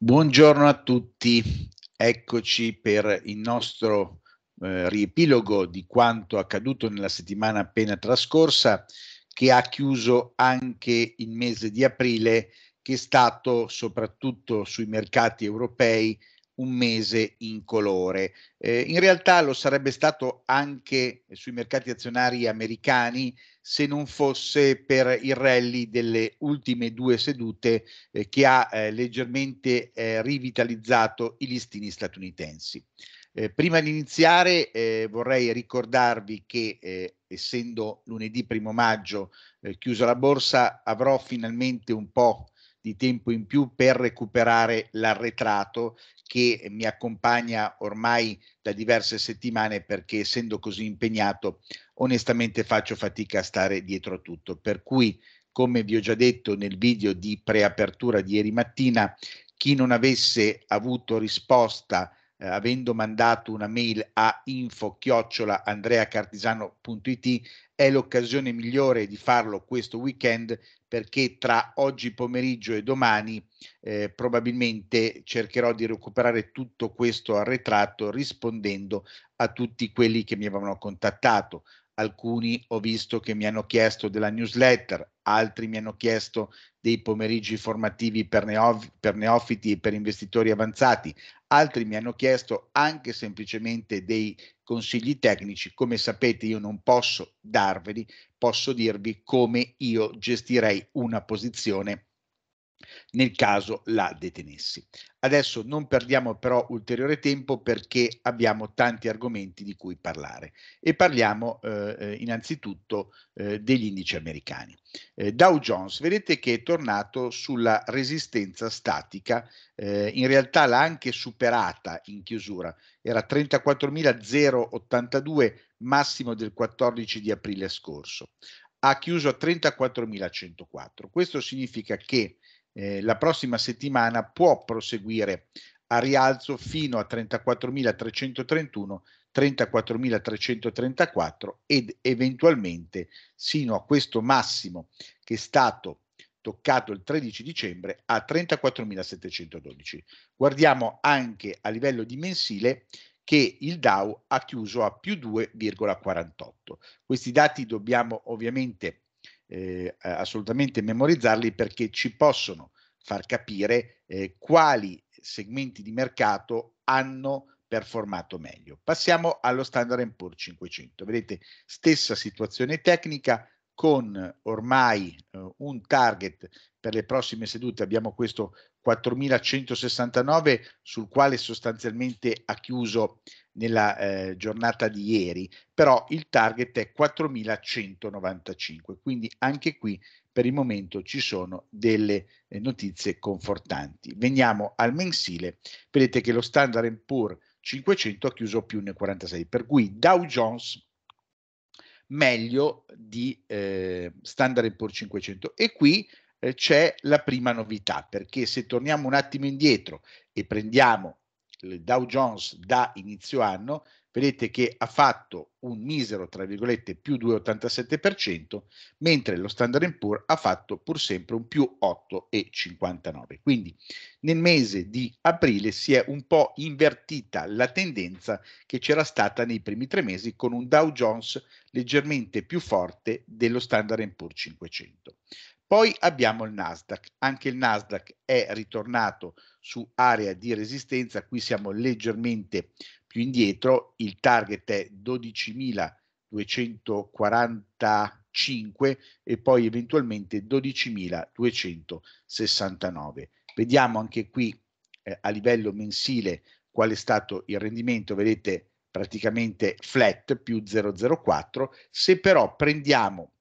Buongiorno a tutti, eccoci per il nostro eh, riepilogo di quanto accaduto nella settimana appena trascorsa che ha chiuso anche il mese di aprile che è stato soprattutto sui mercati europei un mese in colore. Eh, in realtà lo sarebbe stato anche sui mercati azionari americani se non fosse per il rally delle ultime due sedute eh, che ha eh, leggermente eh, rivitalizzato i listini statunitensi. Eh, prima di iniziare eh, vorrei ricordarvi che essendo lunedì primo maggio chiusa la borsa avrò finalmente un po' di tempo in più per recuperare l'arretrato che mi accompagna ormai da diverse settimane perché essendo così impegnato onestamente faccio fatica a stare dietro a tutto. Per cui, come vi ho già detto nel video di preapertura di ieri mattina, chi non avesse avuto risposta eh, avendo mandato una mail a info-andreacartisano.it è l'occasione migliore di farlo questo weekend perché tra oggi pomeriggio e domani eh, probabilmente cercherò di recuperare tutto questo arretrato rispondendo a tutti quelli che mi avevano contattato. Alcuni ho visto che mi hanno chiesto della newsletter, altri mi hanno chiesto dei pomeriggi formativi per, neof- per neofiti e per investitori avanzati, altri mi hanno chiesto anche semplicemente dei consigli tecnici. Come sapete io non posso darveli, posso dirvi come io gestirei una posizione nel caso la detenessi. Adesso non perdiamo però ulteriore tempo perché abbiamo tanti argomenti di cui parlare e parliamo eh, eh innanzitutto eh, degli indici americani. Eh, Dow Jones, vedete che è tornato sulla resistenza statica, eh, in realtà l'ha anche superata in chiusura, era 34.082 massimo del 14 di aprile scorso, ha chiuso a 34.104. Questo significa che eh, la prossima settimana può proseguire a rialzo fino a 34.331, 34.334 ed eventualmente sino a questo massimo che è stato toccato il 13 dicembre a 34.712. Guardiamo anche a livello di mensile che il Dow ha chiuso a più 2,48. Questi dati dobbiamo ovviamente eh, assolutamente memorizzarli perché ci possono far capire eh, quali segmenti di mercato hanno performato meglio. Passiamo allo Standard Poor's 500. Vedete, stessa situazione tecnica, con ormai eh, un target per le prossime sedute, abbiamo questo 4169 sul quale sostanzialmente ha chiuso nella eh, giornata di ieri, però il target è 4195, quindi anche qui per il momento ci sono delle eh, notizie confortanti. Veniamo al mensile, vedete che lo standard Poor 500 ha chiuso più nel 46, per cui Dow Jones meglio di eh, Standard Poor's 500. E qui eh, c'è la prima novità, perché se torniamo un attimo indietro e prendiamo il Dow Jones da inizio anno, vedete che ha fatto un misero, tra virgolette, più 2,87%, mentre lo Standard Poor's ha fatto pur sempre un più 8,59%. Quindi nel mese di aprile si è un po' invertita la tendenza che c'era stata nei primi tre mesi con un Dow Jones leggermente più forte dello Standard Poor's 500. Poi abbiamo il Nasdaq, anche il Nasdaq è ritornato su area di resistenza, qui siamo leggermente più indietro, il target è 12.245 e poi eventualmente 12.269. Vediamo anche qui eh, a livello mensile qual è stato il rendimento, vedete praticamente flat più 0,04, se però prendiamo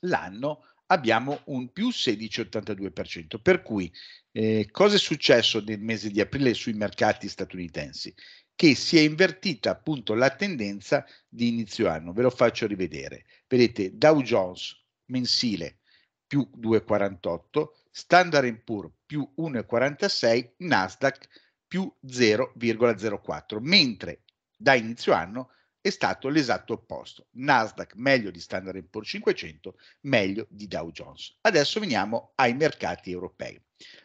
l'anno abbiamo un più 16,82%. Per cui eh, cosa è successo nel mese di aprile sui mercati statunitensi? che si è invertita appunto la tendenza di inizio anno. Ve lo faccio rivedere. Vedete Dow Jones mensile più 2,48, Standard Poor's più 1,46, Nasdaq più 0,04, mentre da inizio anno è stato l'esatto opposto. Nasdaq meglio di Standard Poor's 500, meglio di Dow Jones. Adesso veniamo ai mercati europei.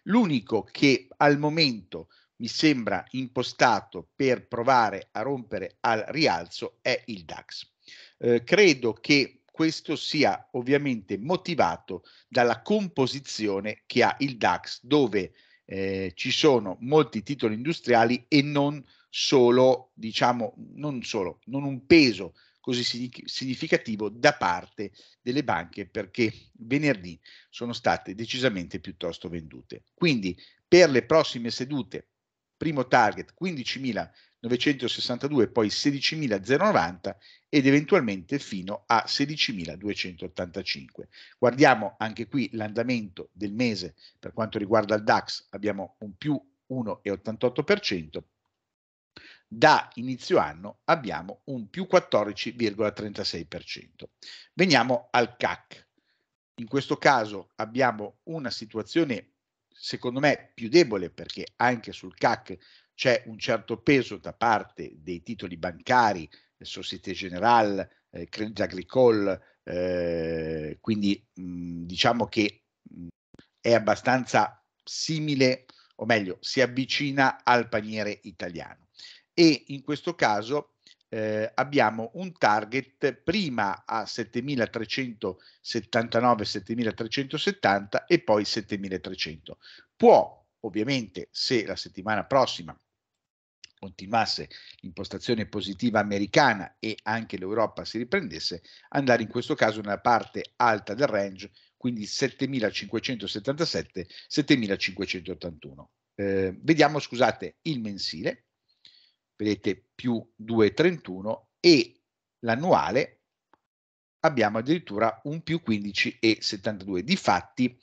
L'unico che al momento mi sembra impostato per provare a rompere al rialzo è il DAX. Eh, credo che questo sia ovviamente motivato dalla composizione che ha il DAX, dove eh, ci sono molti titoli industriali e non solo, diciamo, non solo, non un peso così significativo da parte delle banche perché venerdì sono state decisamente piuttosto vendute. Quindi per le prossime sedute primo target 15.962, poi 16.090 ed eventualmente fino a 16.285. Guardiamo anche qui l'andamento del mese per quanto riguarda il DAX, abbiamo un più 1,88%, da inizio anno abbiamo un più 14,36%. Veniamo al CAC. In questo caso abbiamo una situazione secondo me più debole perché anche sul CAC c'è un certo peso da parte dei titoli bancari, Société Générale, eh, Credit Agricole, eh, quindi mh, diciamo che mh, è abbastanza simile, o meglio, si avvicina al paniere italiano. E in questo caso eh, abbiamo un target prima a 7379-7370 e poi 7300. Può ovviamente, se la settimana prossima continuasse l'impostazione positiva americana e anche l'Europa si riprendesse, andare in questo caso nella parte alta del range, quindi 7577-7581. Eh, vediamo, scusate, il mensile vedete più 2,31 e l'annuale abbiamo addirittura un più 15,72. Difatti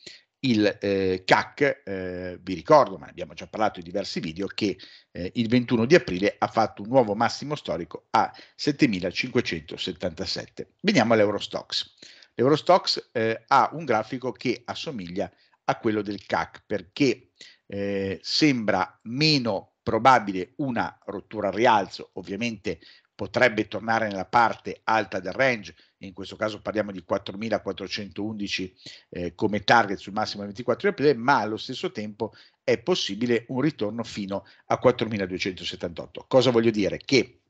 il eh, CAC, eh, vi ricordo, ma abbiamo già parlato in diversi video, che eh, il 21 di aprile ha fatto un nuovo massimo storico a 7.577. Veniamo all'Eurostox. L'Eurostox eh, ha un grafico che assomiglia a quello del CAC perché eh, sembra meno probabile una rottura al rialzo, ovviamente potrebbe tornare nella parte alta del range, in questo caso parliamo di 4.411 eh, come target sul massimo del 24 di aprile, ma allo stesso tempo è possibile un ritorno fino a 4.278. Cosa voglio dire? Che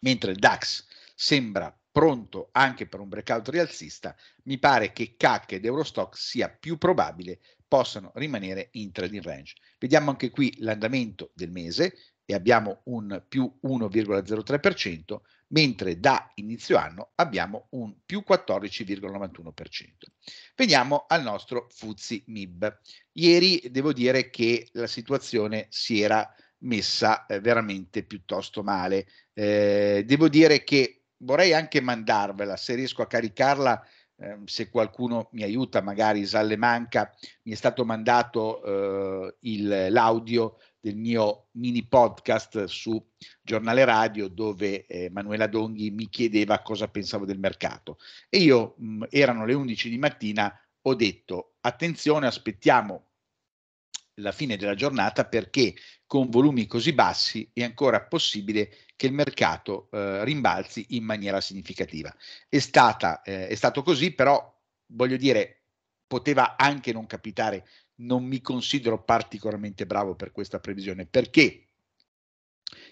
mentre il DAX sembra pronto anche per un breakout rialzista, mi pare che CAC ed Eurostock sia più probabile possano rimanere in trading range. Vediamo anche qui l'andamento del mese e abbiamo un più 1,03%, mentre da inizio anno abbiamo un più 14,91%. Veniamo al nostro Fuzzi MIB. Ieri devo dire che la situazione si era messa eh, veramente piuttosto male. Eh, devo dire che vorrei anche mandarvela se riesco a caricarla Ehm, se qualcuno mi aiuta, magari Salle Manca, mi è stato mandato eh, l'audio del mio mini podcast su Giornale Radio dove eh, Manuela Donghi mi chiedeva cosa pensavo del mercato e io mh, mm, erano le 11 di mattina, ho detto attenzione, aspettiamo la fine della giornata perché con volumi così bassi è ancora possibile che il mercato eh, rimbalzi in maniera significativa. È, stata, eh, è stato così, però voglio dire, poteva anche non capitare, non mi considero particolarmente bravo per questa previsione, perché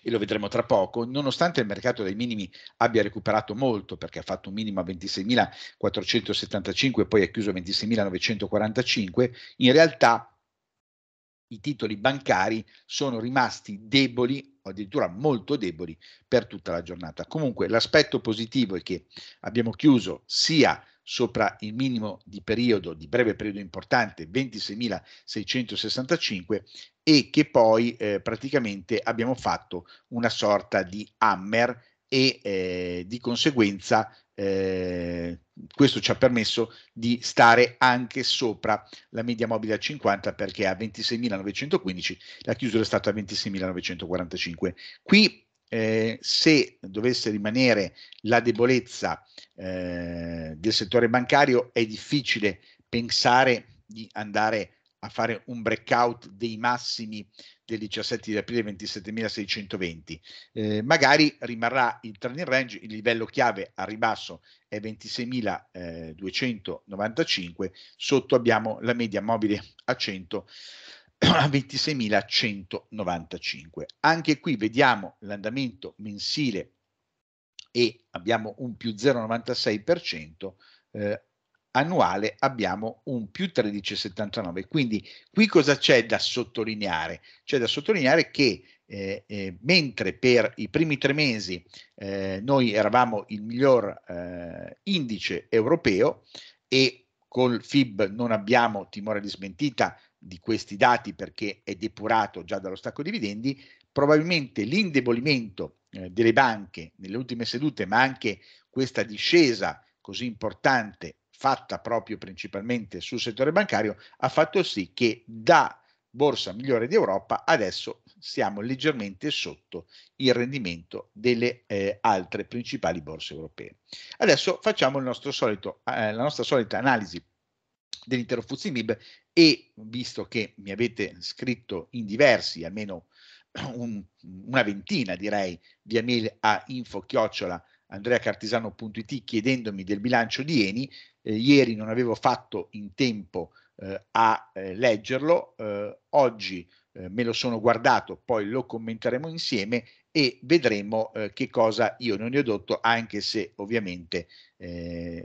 e lo vedremo tra poco, nonostante il mercato dai minimi abbia recuperato molto perché ha fatto un minimo a 26.475 e poi ha chiuso a 26.945, in realtà i titoli bancari sono rimasti deboli o addirittura molto deboli per tutta la giornata. Comunque l'aspetto positivo è che abbiamo chiuso sia sopra il minimo di periodo, di breve periodo importante, 26.665 e che poi eh, praticamente abbiamo fatto una sorta di hammer e eh, di conseguenza eh, questo ci ha permesso di stare anche sopra la media mobile a 50 perché a 26.915 la chiusura è stata a 26.945. Qui eh, se dovesse rimanere la debolezza eh, del settore bancario è difficile pensare di andare a fare un breakout dei massimi del 17 di aprile 27.620. Eh, magari rimarrà il training range, il livello chiave a ribasso è 26.295, sotto abbiamo la media mobile a 100 a 26.195. Anche qui vediamo l'andamento mensile e abbiamo un più 0,96% eh, annuale abbiamo un più 13,79. Quindi qui cosa c'è da sottolineare? C'è da sottolineare che eh, eh, mentre per i primi tre mesi eh, noi eravamo il miglior eh, indice europeo e col FIB non abbiamo timore di smentita di questi dati perché è depurato già dallo stacco dividendi, probabilmente l'indebolimento eh, delle banche nelle ultime sedute, ma anche questa discesa così importante fatta proprio principalmente sul settore bancario, ha fatto sì che da borsa migliore d'Europa adesso siamo leggermente sotto il rendimento delle eh, altre principali borse europee. Adesso facciamo solito, eh, la nostra solita analisi dell'intero FUZIMIB e visto che mi avete scritto in diversi, almeno un, una ventina direi, via mail a info chiocciola andreacartisano.it chiedendomi del bilancio di Eni, eh, ieri non avevo fatto in tempo eh, a eh, leggerlo, eh, oggi eh, me lo sono guardato, poi lo commenteremo insieme e vedremo eh, che cosa io non ne ho dotto, anche se ovviamente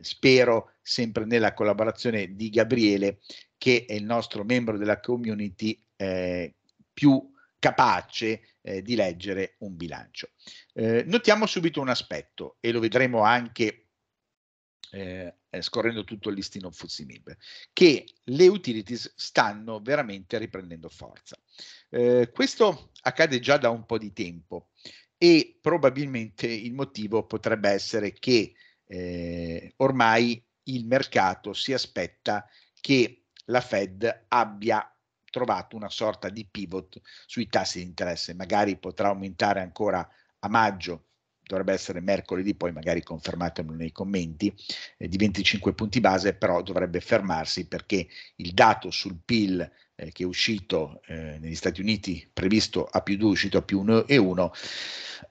spero sempre nella collaborazione di Gabriele, che è il nostro membro della community più capace eh, di leggere un bilancio. Eh, notiamo subito un aspetto e lo vedremo anche eh, scorrendo tutto il listino Fuzimib, che le utilities stanno veramente riprendendo forza. Eh, questo accade già da un po' di tempo e probabilmente il motivo potrebbe essere che eh, ormai il mercato si aspetta che la Fed abbia trovato una sorta di pivot sui tassi di interesse, magari potrà aumentare ancora a maggio dovrebbe essere mercoledì, poi magari confermatemelo nei commenti, eh, di 25 punti base, però dovrebbe fermarsi perché il dato sul PIL eh, che è uscito eh, negli Stati Uniti, previsto a più 2, uscito a più 1 e 1,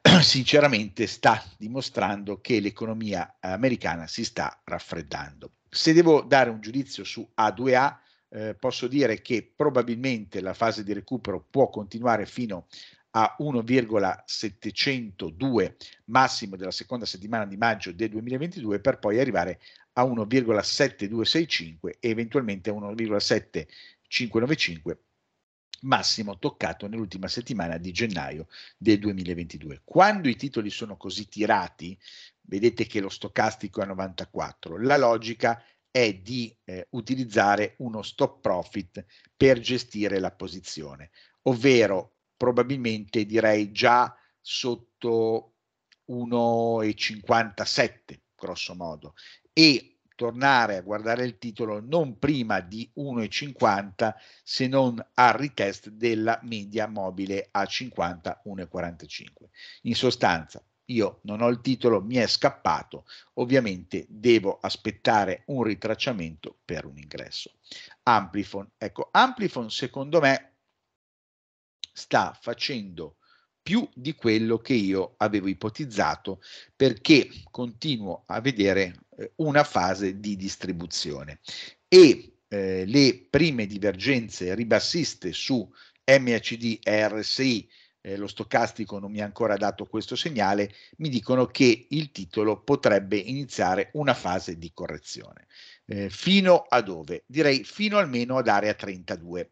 sinceramente sta dimostrando che l'economia americana si sta raffreddando. Se devo dare un giudizio su A2A, eh, posso dire che probabilmente la fase di recupero può continuare fino a 1,702 massimo della seconda settimana di maggio del 2022 per poi arrivare a 1,7265 e eventualmente a 1,7595 massimo toccato nell'ultima settimana di gennaio del 2022. Quando i titoli sono così tirati, vedete che lo stocastico è a 94, la logica è è di eh, utilizzare uno stop profit per gestire la posizione, ovvero probabilmente direi già sotto 1,57 grosso modo e tornare a guardare il titolo non prima di 1,50 se non al retest della media mobile a 50 1,45. In sostanza, io non ho il titolo, mi è scappato, ovviamente devo aspettare un ritracciamento per un ingresso. Amplifon, ecco, Amplifon secondo me sta facendo più di quello che io avevo ipotizzato perché continuo a vedere eh, una fase di distribuzione e eh, le prime divergenze ribassiste su MACD e RSI eh, lo stocastico non mi ha ancora dato questo segnale, mi dicono che il titolo potrebbe iniziare una fase di correzione. Eh, fino a dove? Direi fino almeno ad area 32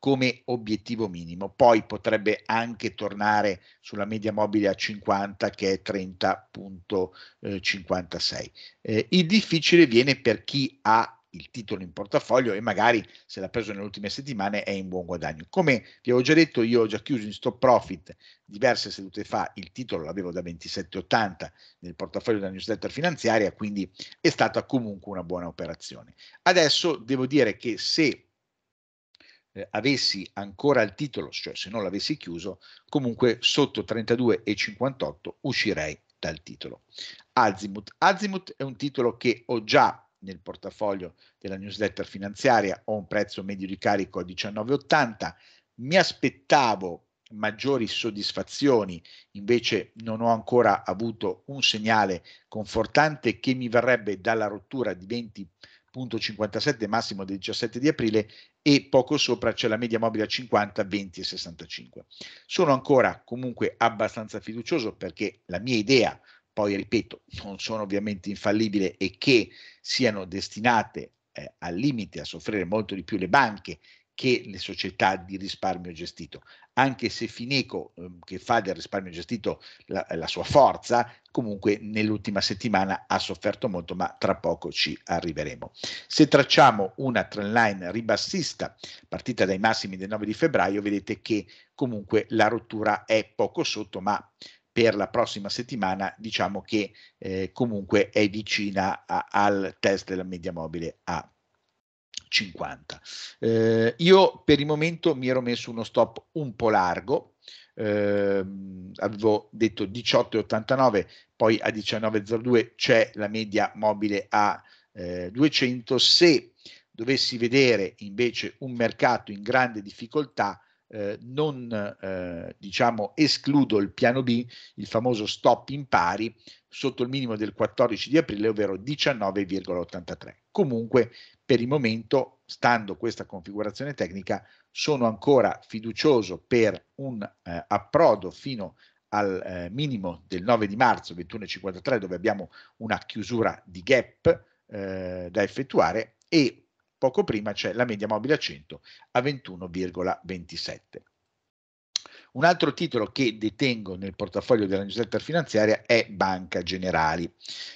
come obiettivo minimo, poi potrebbe anche tornare sulla media mobile a 50 che è 30.56. Eh, eh, il difficile viene per chi ha il titolo in portafoglio e magari se l'ha preso nelle ultime settimane è in buon guadagno. Come vi avevo già detto, io ho già chiuso in stop profit diverse sedute fa, il titolo l'avevo da 27,80 nel portafoglio della newsletter finanziaria, quindi è stata comunque una buona operazione. Adesso devo dire che se eh, avessi ancora il titolo, cioè se non l'avessi chiuso, comunque sotto 32,58 uscirei dal titolo. Azimut. Azimut è un titolo che ho già nel portafoglio della newsletter finanziaria ho un prezzo medio di carico a 19,80, mi aspettavo maggiori soddisfazioni, invece non ho ancora avuto un segnale confortante che mi verrebbe dalla rottura di 20.57 massimo del 17 di aprile e poco sopra c'è la media mobile a 50, 20 e 65. Sono ancora comunque abbastanza fiducioso perché la mia idea poi ripeto, non sono ovviamente infallibili e che siano destinate eh, al limite a soffrire molto di più le banche che le società di risparmio gestito. Anche se Fineco, eh, che fa del risparmio gestito la, la sua forza, comunque nell'ultima settimana ha sofferto molto, ma tra poco ci arriveremo. Se tracciamo una trend line ribassista partita dai massimi del 9 di febbraio, vedete che comunque la rottura è poco sotto, ma per la prossima settimana diciamo che eh, comunque è vicina a, al test della media mobile A. 50. Eh, io per il momento mi ero messo uno stop un po' largo, eh, avevo detto 18,89, poi a 19,02 c'è la media mobile a eh, 200. Se dovessi vedere invece un mercato in grande difficoltà, eh, non eh, diciamo escludo il piano B, il famoso stop in pari sotto il minimo del 14 di aprile, ovvero 19,83. Comunque, per il momento, stando questa configurazione tecnica, sono ancora fiducioso per un eh, approdo fino al eh, minimo del 9 di marzo 21,53 dove abbiamo una chiusura di gap eh, da effettuare e Poco prima c'è la media mobile a 100 a 21,27. Un altro titolo che detengo nel portafoglio della newsletter finanziaria è Banca Generali.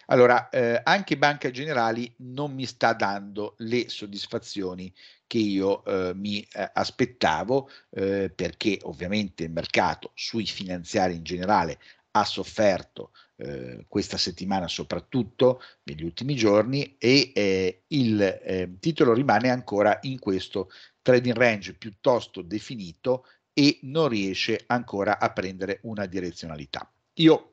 Allora, eh, anche Banca Generali non mi sta dando le soddisfazioni che io eh, mi eh, aspettavo, eh, perché ovviamente il mercato sui finanziari in generale ha sofferto eh, questa settimana soprattutto negli ultimi giorni e eh, il eh, titolo rimane ancora in questo trading range piuttosto definito e non riesce ancora a prendere una direzionalità. Io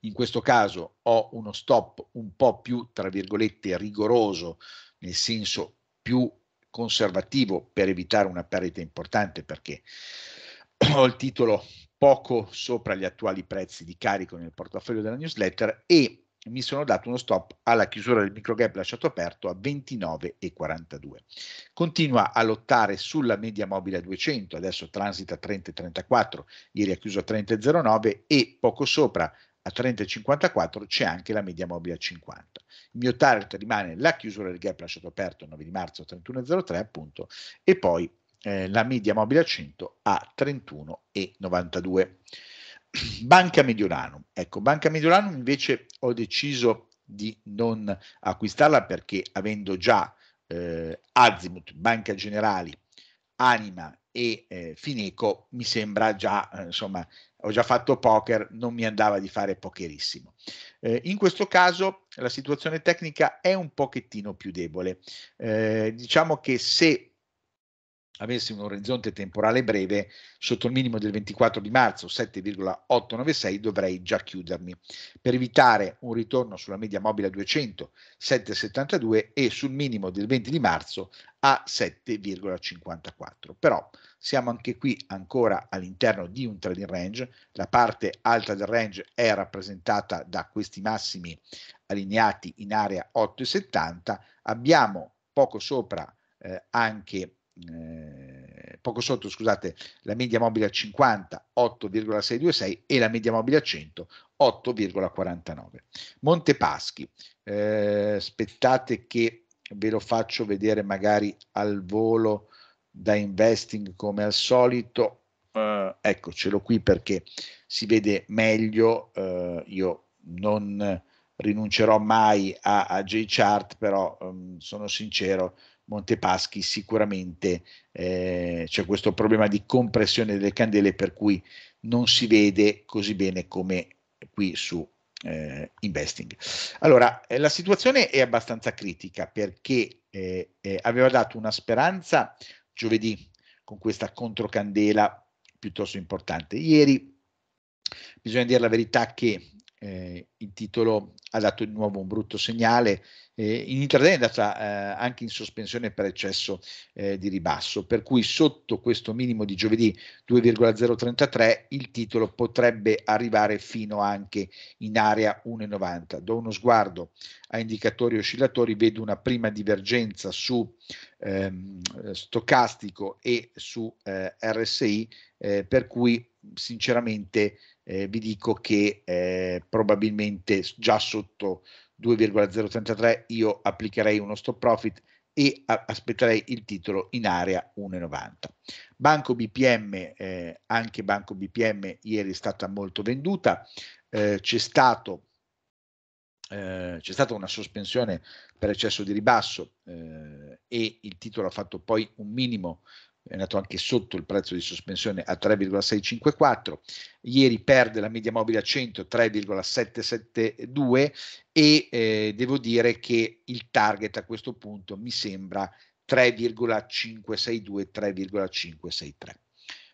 in questo caso ho uno stop un po' più tra virgolette rigoroso, nel senso più conservativo per evitare una perdita importante perché ho il titolo poco sopra gli attuali prezzi di carico nel portafoglio della newsletter e mi sono dato uno stop alla chiusura del microgap lasciato aperto a 29,42. Continua a lottare sulla media mobile a 200, adesso transita a 30,34, ieri ha chiuso a 30,09 e poco sopra a 30,54 c'è anche la media mobile a 50. Il mio target rimane la chiusura del gap lasciato aperto il 9 di marzo a 31,03 appunto e poi eh, la media mobile a 100 a 31,92. Banca Mediolanum, ecco, Banca Mediolanum invece ho deciso di non acquistarla perché avendo già eh, Azimut, Banca Generali, Anima e eh, Fineco mi sembra già, eh, insomma, ho già fatto poker, non mi andava di fare pokerissimo. Eh, in questo caso la situazione tecnica è un pochettino più debole. Eh, diciamo che se avesse un orizzonte temporale breve sotto il minimo del 24 di marzo 7,896 dovrei già chiudermi per evitare un ritorno sulla media mobile a 200 7,72 e sul minimo del 20 di marzo a 7,54 però siamo anche qui ancora all'interno di un trading range la parte alta del range è rappresentata da questi massimi allineati in area 8,70 abbiamo poco sopra eh, anche eh, poco sotto, scusate, la media mobile a 50, 8,626 e la media mobile a 100, 8,49. Montepaschi, eh, aspettate che ve lo faccio vedere magari al volo da investing come al solito. Uh, eh. ecco, ce l'ho qui perché si vede meglio. Uh, io non rinuncerò mai a, a J-Chart, però um, sono sincero, Montepaschi sicuramente eh, c'è questo problema di compressione delle candele per cui non si vede così bene come qui su eh, Investing. Allora, eh, la situazione è abbastanza critica perché eh, eh, aveva dato una speranza giovedì con questa controcandela piuttosto importante. Ieri bisogna dire la verità che eh, il titolo ha dato di nuovo un brutto segnale eh, in intraday è andata eh, anche in sospensione per eccesso eh, di ribasso per cui sotto questo minimo di giovedì 2,033 il titolo potrebbe arrivare fino anche in area 1,90 do uno sguardo a indicatori oscillatori vedo una prima divergenza su ehm, stocastico e su eh, RSI eh, per cui sinceramente eh, vi dico che eh, probabilmente già sotto 2,033 io applicherei uno stop profit e a- aspetterei il titolo in area 1,90. Banco BPM, eh, anche Banco BPM ieri è stata molto venduta, eh, c'è stato eh, c'è stata una sospensione per eccesso di ribasso eh, e il titolo ha fatto poi un minimo è andato anche sotto il prezzo di sospensione a 3,654, ieri perde la media mobile a 100, 3,772 e eh, devo dire che il target a questo punto mi sembra 3,562, 3,563.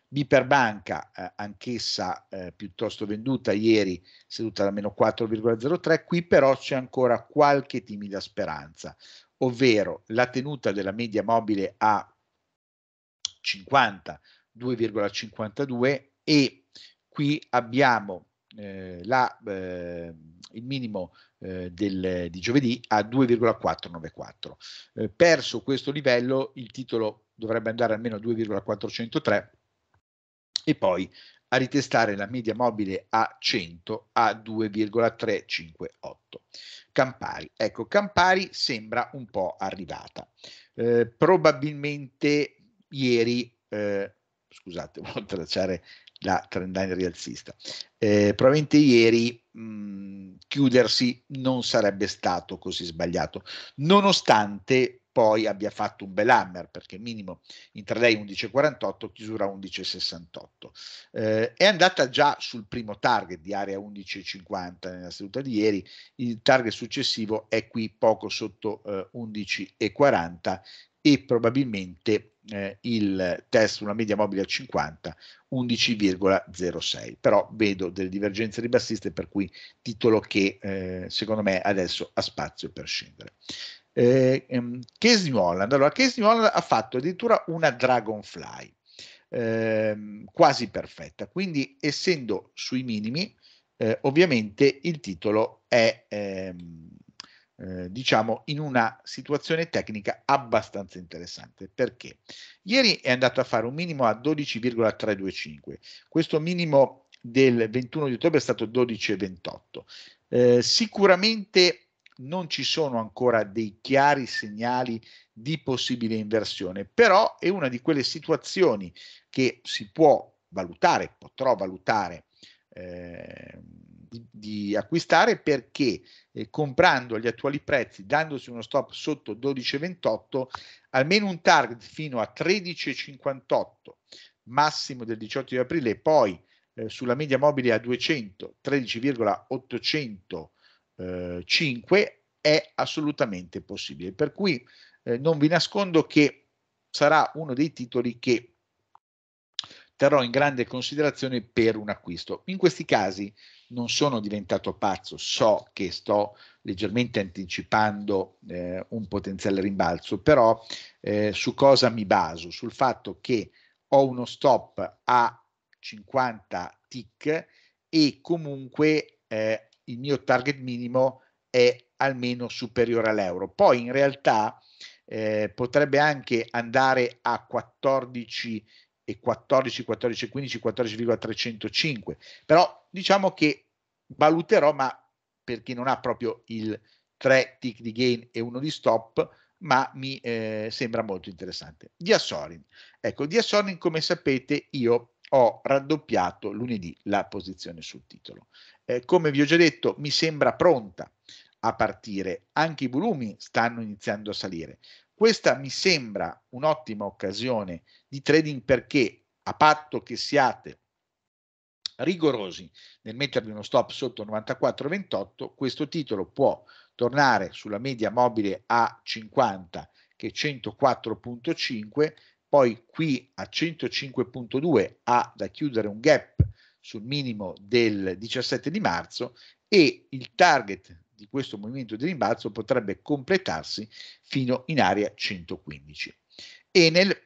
Biperbanca, eh, anch'essa eh, piuttosto venduta ieri, seduta da meno 4,03, qui però c'è ancora qualche timida speranza, ovvero la tenuta della media mobile a 50, 2,52 e qui abbiamo eh, la, eh, il minimo eh, del, di giovedì a 2,494. Eh, perso questo livello il titolo dovrebbe andare almeno a 2,403 e poi a ritestare la media mobile a 100 a 2,358. Campari, ecco, Campari sembra un po' arrivata. Eh, probabilmente ieri, eh, scusate, voglio tracciare la trendline rialzista, eh, probabilmente ieri mh, chiudersi non sarebbe stato così sbagliato, nonostante poi abbia fatto un bel hammer perché minimo intraday 11,48 chiusura 11,68 eh, è andata già sul primo target di area 11,50 nella seduta di ieri il target successivo è qui poco sotto eh, 11,40 e probabilmente eh, il test una media mobile a 50 11,06 però vedo delle divergenze ribassiste per cui titolo che eh, secondo me adesso ha spazio per scendere eh, ehm, Casey Holland allora Casey Holland ha fatto addirittura una Dragonfly ehm, quasi perfetta quindi essendo sui minimi eh, ovviamente il titolo è ehm, eh, diciamo in una situazione tecnica abbastanza interessante. Perché? Ieri è andato a fare un minimo a 12,325, questo minimo del 21 di ottobre è stato 12,28. Eh, sicuramente non ci sono ancora dei chiari segnali di possibile inversione, però è una di quelle situazioni che si può valutare, potrò valutare eh, di, acquistare perché eh, comprando agli attuali prezzi, dandosi uno stop sotto 12,28, almeno un target fino a 13,58, massimo del 18 di aprile, e poi eh, sulla media mobile a 200, 13,805 eh, è assolutamente possibile. Per cui eh, non vi nascondo che sarà uno dei titoli che terrò in grande considerazione per un acquisto. In questi casi non sono diventato pazzo, so che sto leggermente anticipando eh, un potenziale rimbalzo, però eh, su cosa mi baso? Sul fatto che ho uno stop a 50 tick e comunque eh, il mio target minimo è almeno superiore all'euro. Poi in realtà eh, potrebbe anche andare a 14 e 14, 14, 15, 14,305. Però diciamo che valuterò, ma per chi non ha proprio il 3 tick di gain e uno di stop, ma mi eh, sembra molto interessante. Diasorin. Ecco, Diasorin, come sapete, io ho raddoppiato lunedì la posizione sul titolo. Eh, come vi ho già detto, mi sembra pronta a partire, anche i volumi stanno iniziando a salire. Questa mi sembra un'ottima occasione di trading perché a patto che siate rigorosi nel mettervi uno stop sotto 94,28, questo titolo può tornare sulla media mobile a 50 che è 104.5, poi qui a 105.2 ha da chiudere un gap sul minimo del 17 di marzo e il target di questo movimento di rimbalzo potrebbe completarsi fino in area 115. Enel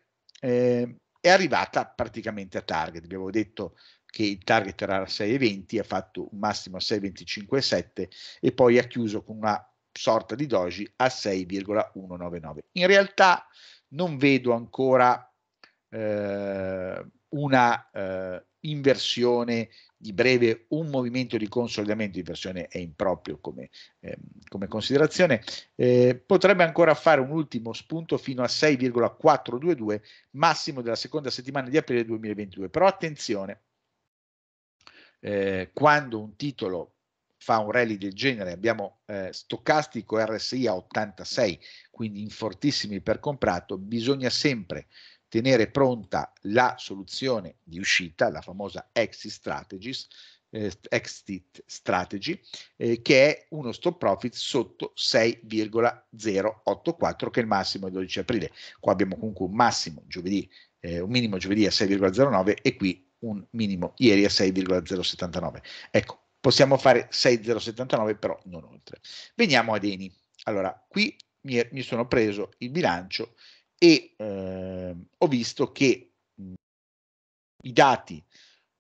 eh, è arrivata praticamente a target, abbiamo detto che il target era a 6,20, ha fatto un massimo a 6,25,7 e poi ha chiuso con una sorta di doji a 6,199. In realtà non vedo ancora eh, una eh, inversione di breve un movimento di consolidamento di persone è improprio come, eh, come considerazione, eh, potrebbe ancora fare un ultimo spunto fino a 6,422 massimo della seconda settimana di aprile 2022. Però attenzione, eh, quando un titolo fa un rally del genere, abbiamo eh, stocastico RSI a 86, quindi in fortissimi per comprato, bisogna sempre tenere pronta la soluzione di uscita, la famosa exit strategies, eh, exit strategy, eh, che è uno stop profit sotto 6,084, che è il massimo del 12 aprile. Qua abbiamo comunque un massimo giovedì, eh, un minimo giovedì a 6,09 e qui un minimo ieri a 6,079. Ecco, possiamo fare 6,079 però non oltre. Veniamo ad Eni. Allora, qui mi, mi sono preso il bilancio e eh, ho visto che mh, mhmm, i dati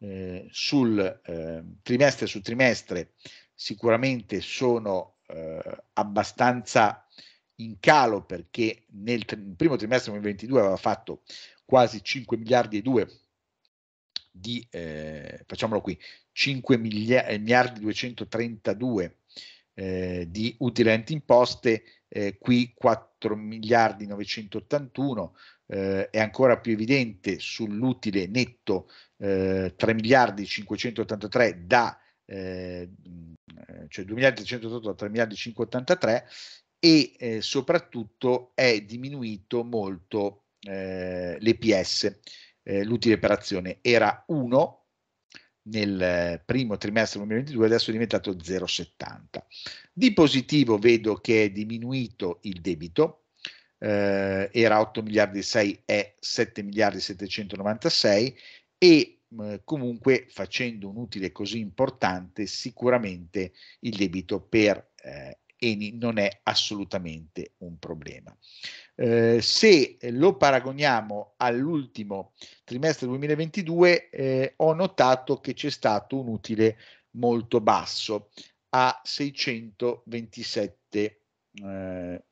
eh, sul eh, trimestre su trimestre sicuramente sono ehm, abbastanza in calo perché nel, nel primo trimestre 2022 aveva fatto quasi 5 miliardi e 2 di, ehm, facciamolo qui, 5 miliardi, miliardi ehm, 232 di utili imposte eh, qui 4 miliardi 981, eh, è ancora più evidente sull'utile netto eh, 3 miliardi 583 da eh, cioè 2.388 a 3 miliardi 583 e eh, soprattutto è diminuito molto eh, l'EPS, eh, l'utile per azione era 1 nel eh, primo trimestre 2022 adesso è diventato 0,70. Di positivo vedo che è diminuito il debito, eh, era 8 miliardi e 6, è 7 miliardi 796 e mm, comunque facendo un utile così importante sicuramente il debito per eh, Eni non è assolutamente un problema. Eh, se lo paragoniamo all'ultimo trimestre 2022, eh, ho notato che c'è stato un utile molto basso a 627 eh,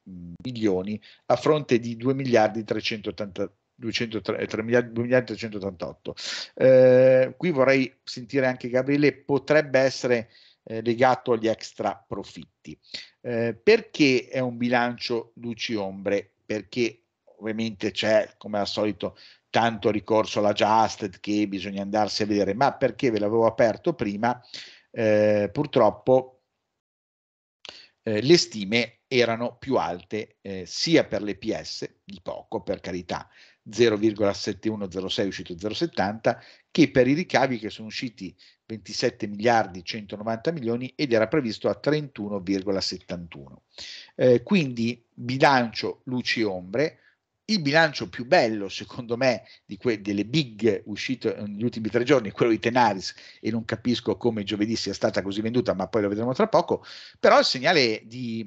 milioni a fronte di 2 miliardi 380 203, miliardi 388. Eh, qui vorrei sentire anche Gabriele, potrebbe essere eh, legato agli extra profitti. Eh, perché è un bilancio luci ombre? perché ovviamente c'è, come al solito, tanto ricorso alla Justed che bisogna andarsi a vedere, ma perché ve l'avevo aperto prima, eh, purtroppo eh, le stime erano più alte eh, sia per l'EPS, di poco per carità, 0,7106 uscito 0,70 che per i ricavi che sono usciti 27 miliardi 190 milioni ed era previsto a 31,71 eh, quindi bilancio luci e ombre il bilancio più bello, secondo me, que- delle big uscite negli ultimi tre giorni, quello di Tenaris, e non capisco come giovedì sia stata così venduta, ma poi lo vedremo tra poco, però il segnale di,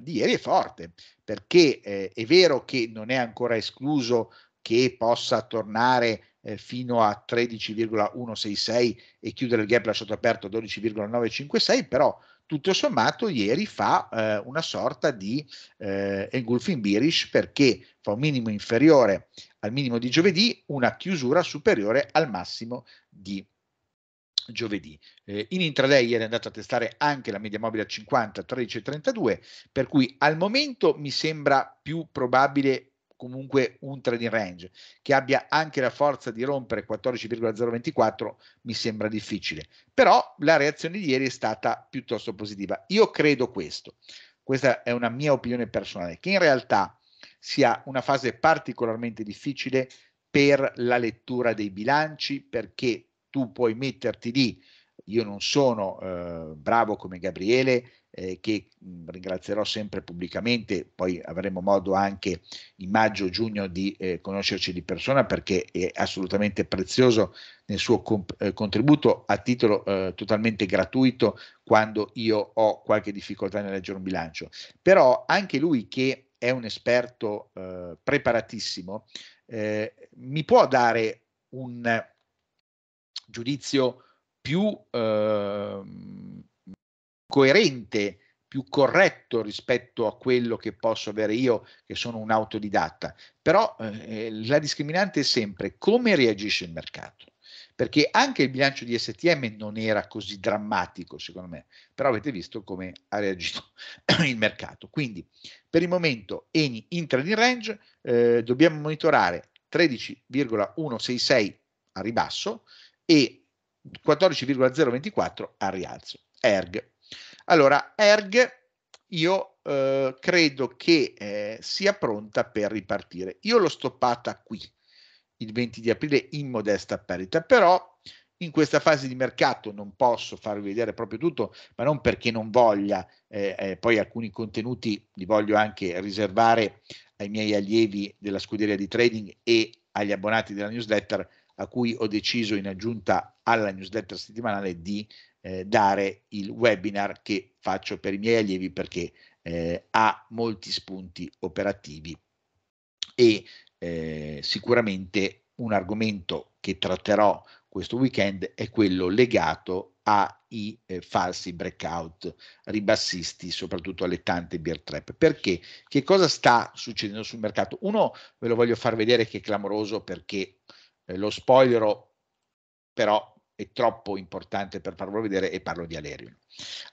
di ieri è forte, perché eh, è vero che non è ancora escluso che possa tornare eh, fino a 13,166 e chiudere il gap lasciato aperto a 12,956, però tutto sommato ieri fa eh, una sorta di eh, engulfing bearish perché fa un minimo inferiore al minimo di giovedì, una chiusura superiore al massimo di giovedì. Eh, in intraday ieri è andato a testare anche la media mobile a 50, 13,32, per cui al momento mi sembra più probabile comunque un trading range che abbia anche la forza di rompere 14,024 mi sembra difficile però la reazione di ieri è stata piuttosto positiva io credo questo questa è una mia opinione personale che in realtà sia una fase particolarmente difficile per la lettura dei bilanci perché tu puoi metterti lì io non sono eh, bravo come Gabriele eh, che ringrazierò sempre pubblicamente, poi avremo modo anche in maggio-giugno di eh, conoscerci di persona perché è assolutamente prezioso nel suo comp- eh, contributo a titolo eh, totalmente gratuito quando io ho qualche difficoltà nel leggere un bilancio. Però anche lui che è un esperto eh, preparatissimo, eh, mi può dare un giudizio più ehm, coerente, più corretto rispetto a quello che posso avere io che sono un autodidatta. Però eh, eh la discriminante è sempre come reagisce il mercato perché anche il bilancio di STM non era così drammatico, secondo me, però avete visto come ha reagito il mercato. Quindi, per il momento, Eni entra in range, eh, dobbiamo monitorare 13,166 a ribasso e 14,024 a rialzo. ERG allora, ERG io eh, credo che eh, sia pronta per ripartire. Io l'ho stoppata qui, il 20 di aprile, in modesta perdita, però in questa fase di mercato non posso farvi vedere proprio tutto, ma non perché non voglia, eh, eh, poi alcuni contenuti li voglio anche riservare ai miei allievi della scuderia di trading e agli abbonati della newsletter a cui ho deciso in aggiunta alla newsletter settimanale di eh, dare il webinar che faccio per i miei allievi perché eh, ha molti spunti operativi e eh, sicuramente un argomento che tratterò questo weekend è quello legato ai eh, falsi breakout ribassisti, soprattutto alle tante beer trap. Perché? Che cosa sta succedendo sul mercato? Uno ve lo voglio far vedere che è clamoroso perché eh, lo spoilero, però è troppo importante per farlo vedere e parlo di Alerion.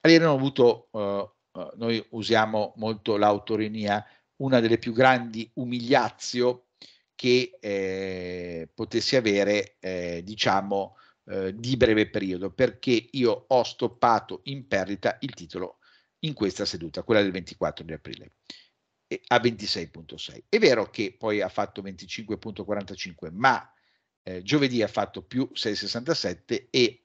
Alerion ha avuto, eh, eh, noi usiamo molto l'autorinia, una delle più grandi umiliazio che eh, potessi avere, eh, diciamo, eh, di breve periodo, perché io ho stoppato in perdita il titolo in questa seduta, quella del 24 di aprile a 26.6. È vero che poi ha fatto 25.45, ma eh, giovedì ha fatto più 6,67 e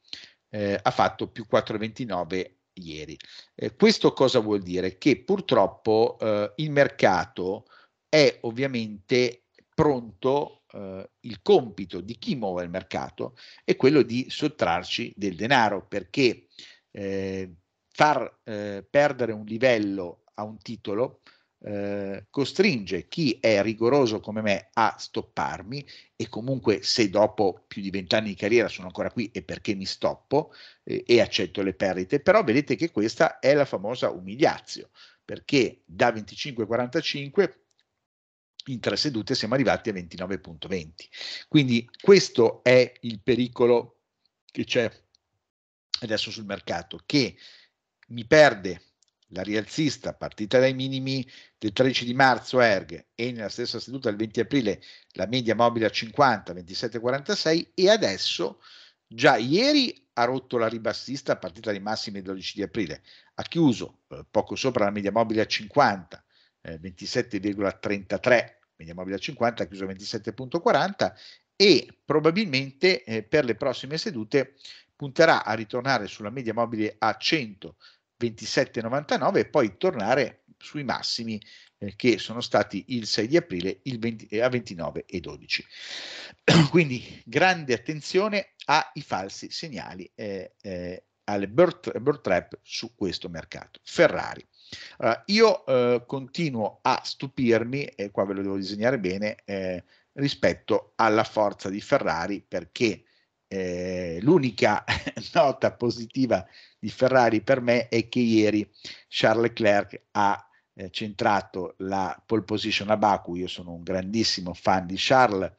eh, ha fatto più 4,29 ieri. Eh, questo cosa vuol dire? Che purtroppo eh, il mercato è ovviamente pronto Uh, il compito di chi muove il mercato è quello di sottrarci del denaro perché eh, far eh, perdere un livello a un titolo eh, costringe chi è rigoroso come me a stopparmi e comunque se dopo più di vent'anni di carriera sono ancora qui è perché mi stoppo eh, e accetto le perdite, però vedete che questa è la famosa umiliazio, perché da 25,45 in tre sedute siamo arrivati a 29,20. Quindi questo è il pericolo che c'è adesso sul mercato, che mi perde la rialzista partita dai minimi del 13 di marzo ERG e nella stessa seduta del 20 aprile la media mobile a 50, 27,46 e adesso già ieri ha rotto la ribassista partita dai massimi del 12 di aprile, ha chiuso eh, poco sopra la media mobile a 50, eh, 27,33, media mobile a 50, ha chiuso 27,40 e probabilmente eh, per le prossime sedute punterà a ritornare sulla media mobile a 100 27,99 e poi tornare sui massimi eh, che sono stati il 6 di aprile il 20, eh, a 29,12. Quindi grande attenzione ai falsi segnali, eh, eh, alle bird, bird trap su questo mercato. Ferrari. Allora, io eh, continuo a stupirmi, e qua ve lo devo disegnare bene, eh, rispetto alla forza di Ferrari perché eh, l'unica nota positiva di Ferrari per me è che ieri Charles Leclerc ha eh, centrato la pole position a Baku. Io sono un grandissimo fan di Charles,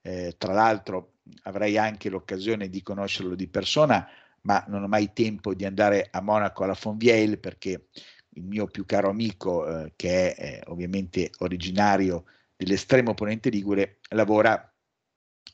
eh, tra l'altro avrei anche l'occasione di conoscerlo di persona, ma non ho mai tempo di andare a Monaco alla Fonvielle perché il mio più caro amico, eh, che è eh, ovviamente originario dell'estremo ponente Ligure, lavora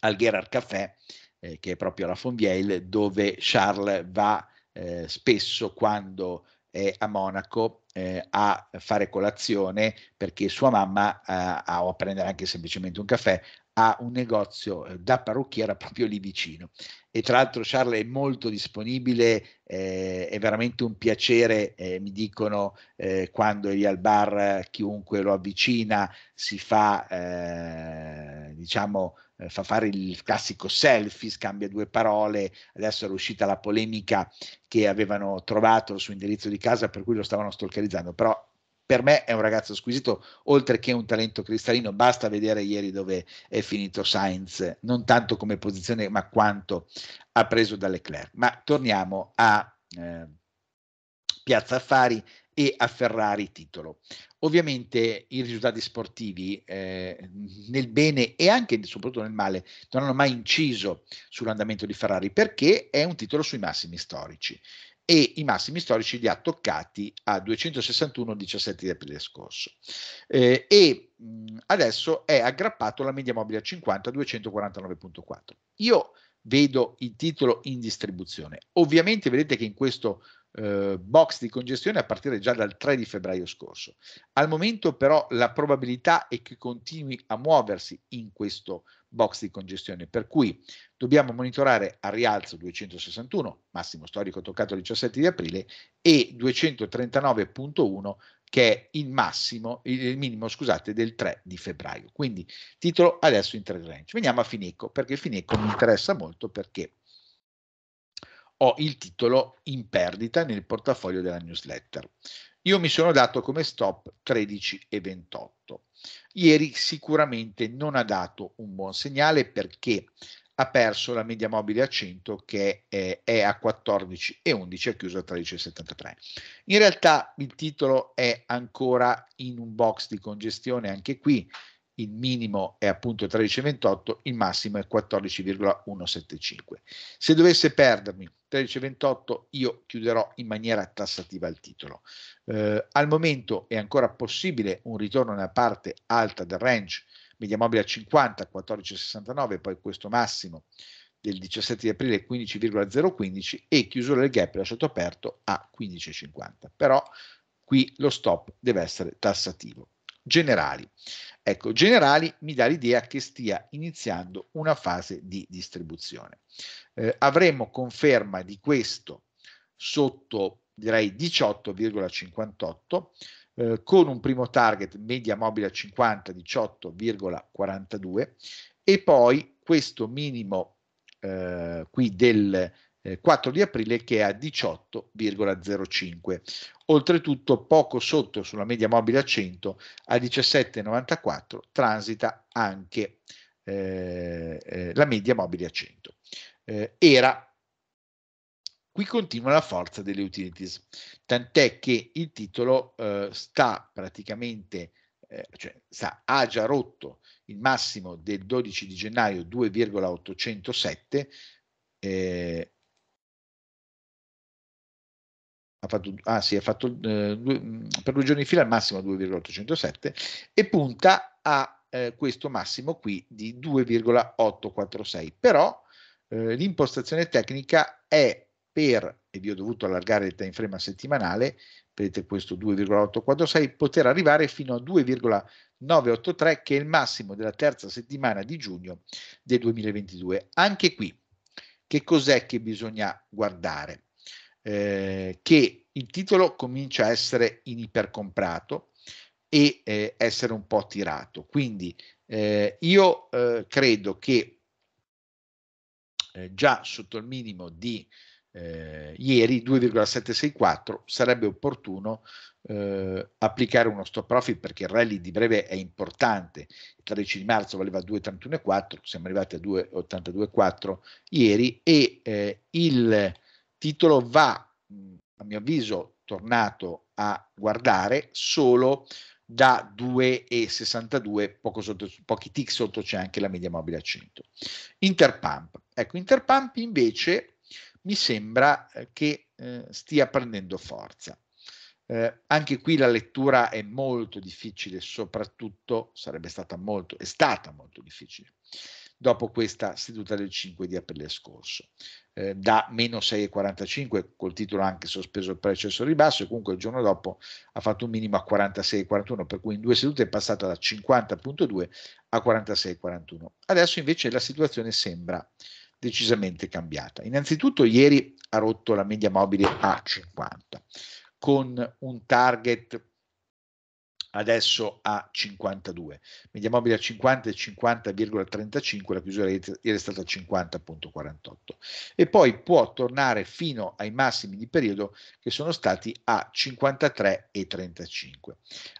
al Gerard Café eh, che è proprio la Fonvielle, dove Charles va eh, spesso quando è a Monaco eh, a fare colazione perché sua mamma eh, a, o a prendere anche semplicemente un caffè ha un negozio eh, da parrucchiera proprio lì vicino. E tra l'altro Charles è molto disponibile, eh, è veramente un piacere, eh, mi dicono eh, quando è lì al bar chiunque lo avvicina si fa, eh, diciamo, eh, fa fare il classico selfie, scambia due parole, adesso era uscita la polemica che avevano trovato il suo indirizzo di casa per cui lo stavano stalkerizzando, però per me è un ragazzo squisito, oltre che un talento cristallino, basta vedere ieri dove è finito Sainz, non tanto come posizione, ma quanto ha preso da Leclerc. Ma torniamo a eh, Piazza Affari e a Ferrari titolo. Ovviamente i risultati sportivi eh, nel bene e anche soprattutto nel male non hanno mai inciso sull'andamento di Ferrari perché è un titolo sui massimi storici e i massimi storici li ha toccati a 261 il 17 di aprile scorso. Eh, e mh, adesso è aggrappato la media mobile a 50 249.4. Io vedo il titolo in distribuzione. Ovviamente vedete che in questo eh, box di congestione a partire già dal 3 di febbraio scorso. Al momento però la probabilità è che continui a muoversi in questo box di congestione, per cui dobbiamo monitorare a rialzo 261, massimo storico toccato il 17 di aprile, e 239.1 che è il massimo, il minimo, scusate, del 3 di febbraio. Quindi titolo adesso in trade range. Veniamo a Fineco, perché Fineco mi interessa molto perché ho il titolo in perdita nel portafoglio della newsletter. Io mi sono dato come stop 13 e 28. Ieri sicuramente non ha dato un buon segnale perché ha perso la media mobile a 100 che è, è a 14 e 11 ha chiuso a 13,73. In realtà il titolo è ancora in un box di congestione anche qui il minimo è appunto 13,28, il massimo è 14,175. Se dovesse perdermi 13,28 io chiuderò in maniera tassativa il titolo. Eh, al momento è ancora possibile un ritorno nella parte alta del range, media mobile a 50, 14,69, poi questo massimo del 17 di aprile 15,015 e chiusura del gap lasciato aperto a 15,50. Però qui lo stop deve essere tassativo generali. Ecco, generali mi dà l'idea che stia iniziando una fase di distribuzione. Eh, avremo conferma di questo sotto direi 18,58 eh, con un primo target media mobile a 50 18,42 e poi questo minimo eh, qui del 4 eh, di aprile che è a 18,05. Oltretutto poco sotto sulla media mobile a 100 a 17,94 transita anche eh, eh, la media mobile a 100. Eh, era Qui continua la forza delle utilities, tant'è che il titolo eh, sta praticamente, eh, cioè sta, ha già rotto il massimo del 12 di gennaio 2,807, eh, ha fatto, ah, sì, ha fatto eh, due, mm, per due giorni di fila al massimo 2,807 e punta a eh, questo massimo qui di 2,846. Però eh, l'impostazione tecnica è per, e vi ho dovuto allargare il time frame settimanale, vedete questo 2,846, poter arrivare fino a 2,983 che è il massimo della terza settimana di giugno del 2022. Anche qui, che cos'è che bisogna guardare? Eh, che il titolo comincia a essere in ipercomprato e eh, essere un po' tirato. Quindi eh, io eh, credo che eh, già sotto il minimo di ieri 2,764 sarebbe opportuno eh, applicare uno stop profit perché il rally di breve è importante. Il 13 di marzo valeva 2,31,4, siamo arrivati a 2,82,4 ieri e eh, il titolo va, a mio avviso, tornato a guardare solo da 2,62, poco sotto, pochi tick sotto c'è anche la media mobile a 100. Interpump, ecco, Interpump invece mi sembra eh, che eh, stia prendendo forza. Eh, anche qui la lettura è molto difficile, soprattutto sarebbe stata molto, è stata molto difficile dopo questa seduta del 5 di aprile scorso. Eh, da meno 6,45 col titolo anche sospeso il processo ribasso e comunque il giorno dopo ha fatto un minimo a 46,41 per cui in due sedute è passata da 50,2 a 46,41. Adesso invece la situazione sembra decisamente cambiata. Innanzitutto ieri ha rotto la media mobile a 50 con un target adesso a 52, media mobile a 50 e 50,35, la chiusura è stata 50,48 e poi può tornare fino ai massimi di periodo che sono stati a 53,35.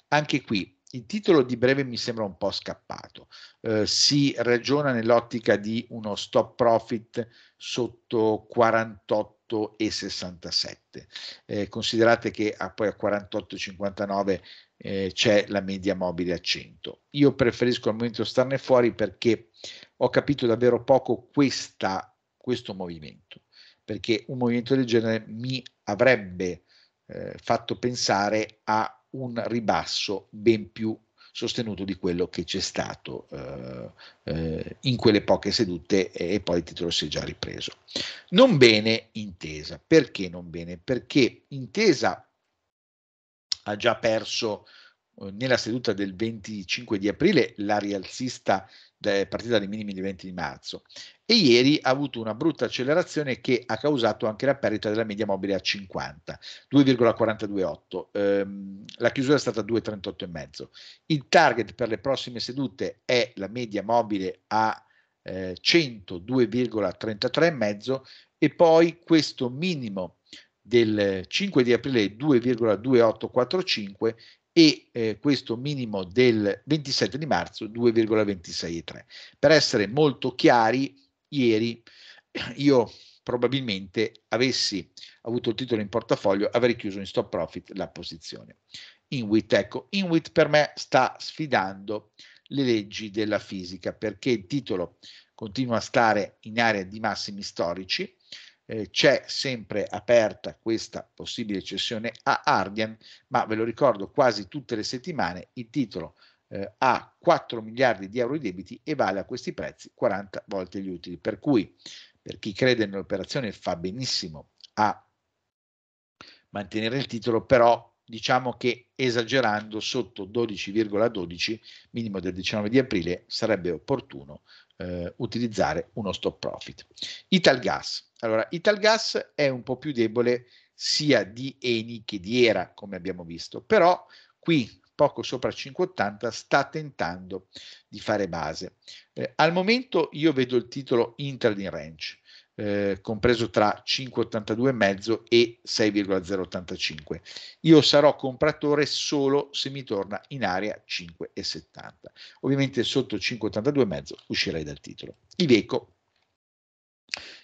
Anche qui il titolo di breve mi sembra un po' scappato. Eh, si ragiona nell'ottica di uno stop profit sotto 48 e 67. Eh, considerate che a, ah, poi a 48,59 eh, c'è la media mobile a 100. Io preferisco al momento starne fuori perché ho capito davvero poco questa, questo movimento, perché un movimento del genere mi avrebbe eh, fatto pensare a un ribasso ben più sostenuto di quello che c'è stato eh, eh, in quelle poche sedute e, e poi il titolo si è già ripreso. Non bene intesa. Perché non bene? Perché intesa ha già perso Uhm, nella seduta del 25 di aprile la rialzista partita dai minimi di 20 di marzo e ieri ha avuto una brutta accelerazione che ha causato anche la perdita della media mobile a 50, 2,428, ehm, la chiusura è stata 2,38 e mezzo Il target per le prossime sedute è la media mobile a eh, mezzo e poi questo minimo del 5 di aprile 2,2845 e eh, questo minimo del 27 di marzo 2,26,3. Per essere molto chiari, ieri io probabilmente avessi avuto il titolo in portafoglio, avrei chiuso in stop profit la posizione. Inwit, ecco, Inwit per me sta sfidando le leggi della fisica perché il titolo continua a stare in area di massimi storici, eh, c'è sempre aperta questa possibile cessione a Ardian, ma ve lo ricordo quasi tutte le settimane il titolo eh, ha 4 miliardi di euro di debiti e vale a questi prezzi 40 volte gli utili, per cui per chi crede nell'operazione fa benissimo a mantenere il titolo, però diciamo che esagerando sotto 12,12 minimo del 19 di aprile sarebbe opportuno eh, utilizzare uno stop profit. Italgas. Allora, Italgas è un po' più debole sia di Eni che di Era, come abbiamo visto, però qui poco sopra 580 sta tentando di fare base. Eh, al momento io vedo il titolo Intraday Range eh, compreso tra 5,82 e mezzo e 6,085. Io sarò compratore solo se mi torna in area 5,70. Ovviamente sotto 5,82 mezzo uscirei dal titolo. Iveco.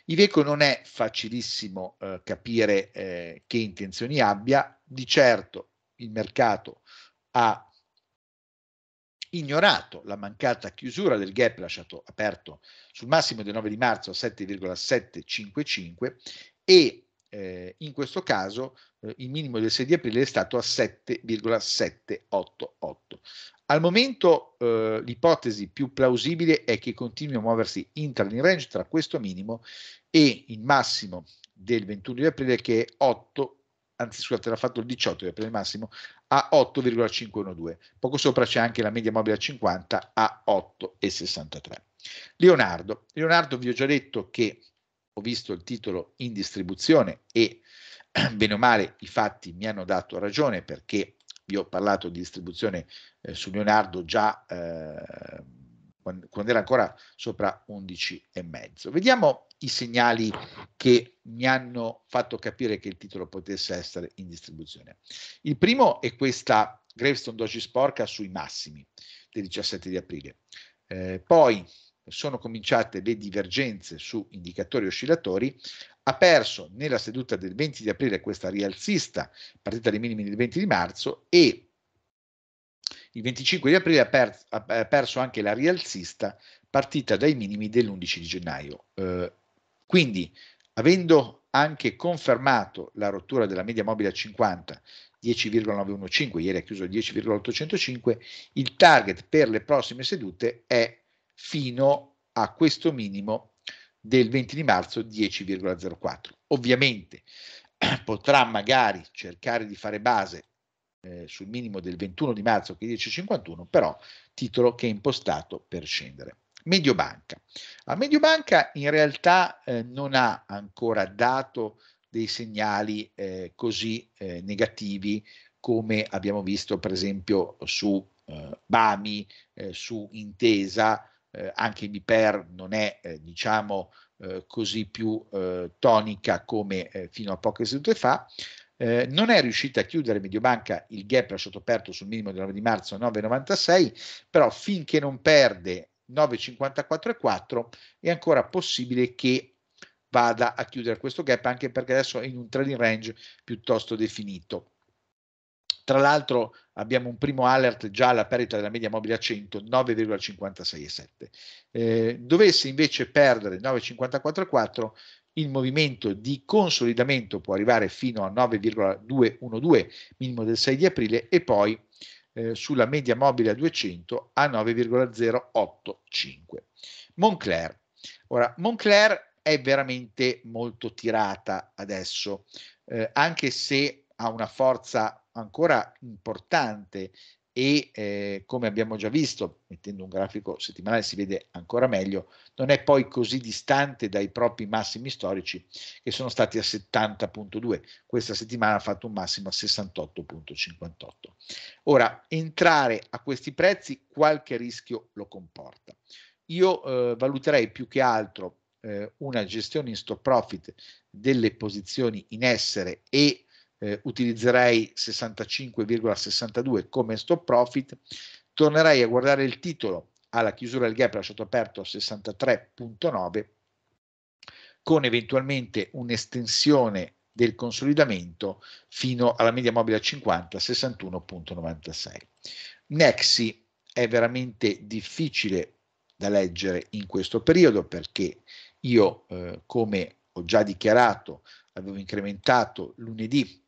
Iveco non è facilissimo eh, capire eh, che intenzioni abbia, di certo il mercato ha ignorato la mancata chiusura del gap lasciato aperto sul massimo del 9 di marzo a 7,755 e eh, in questo caso eh, il minimo del 6 di aprile è stato a 7,788. Al momento eh, l'ipotesi più plausibile è che continui a muoversi in trading range tra questo minimo e il massimo del 21 di aprile che è 8 anzi scusate, l'ha fatto il 18 per il massimo, a 8,512. Poco sopra c'è anche la media mobile a 50 a 8,63. Leonardo. Leonardo vi ho già detto che ho visto il titolo in distribuzione e bene o male i fatti mi hanno dato ragione perché vi ho parlato di distribuzione eh, su Leonardo già eh, quando, era ancora sopra 11 e mezzo. Vediamo i segnali che mi hanno fatto capire che il titolo potesse essere in distribuzione. Il primo è questa Gravestone Doge Sporca sui massimi del 17 di aprile. Eh, poi sono cominciate le divergenze su indicatori oscillatori, ha perso nella seduta del 20 di aprile questa rialzista, partita dai minimi del 20 di marzo e il 25 di aprile ha, per, ha perso anche la rialzista partita dai minimi dell'11 di gennaio. Eh, quindi, avendo anche confermato la rottura della media mobile a 50 10,915, ieri ha chiuso 10,805, il target per le prossime sedute è fino a questo minimo del 20 di marzo 10,04. Ovviamente potrà magari cercare di fare base eh, sul minimo del 21 di marzo che 10,51, però titolo che è impostato per scendere. Mediobanca. A Mediobanca in realtà eh, non ha ancora dato dei segnali eh, così eh, negativi come abbiamo visto per esempio su eh, Bami, eh, su Intesa, anche Miper non è diciamo così più tonica come fino a poche sedute fa, eh, non è riuscita a chiudere Mediobanca il gap lasciato aperto sul minimo del 9 di marzo 9,96, però finché non perde 9,54,4 è ancora possibile che vada a chiudere questo gap anche perché adesso è in un trading range piuttosto definito. Tra l'altro abbiamo un primo alert già alla perdita della media mobile a 100, 9,56,7. Eh, dovesse invece perdere 9,54,4, il movimento di consolidamento può arrivare fino a 9,212 minimo del 6 di aprile e poi eh, sulla media mobile a 200 a 9,085. Moncler. Ora, Moncler è veramente molto tirata adesso, eh, anche se ha una forza ancora importante e eh, come abbiamo già visto, mettendo un grafico settimanale si vede ancora meglio, non è poi così distante dai propri massimi storici che sono stati a 70.2, questa settimana ha fatto un massimo a 68.58. Ora, entrare a questi prezzi qualche rischio lo comporta. Io eh, valuterei più che altro eh, una gestione in stop profit delle posizioni in essere e eh, utilizzerei 65,62 come stop profit, tornerei a guardare il titolo alla chiusura del gap lasciato aperto a 63,9 con eventualmente un'estensione del consolidamento fino alla media mobile a 50 61.96. Nexi è veramente difficile da leggere in questo periodo perché io eh, come ho già dichiarato avevo incrementato lunedì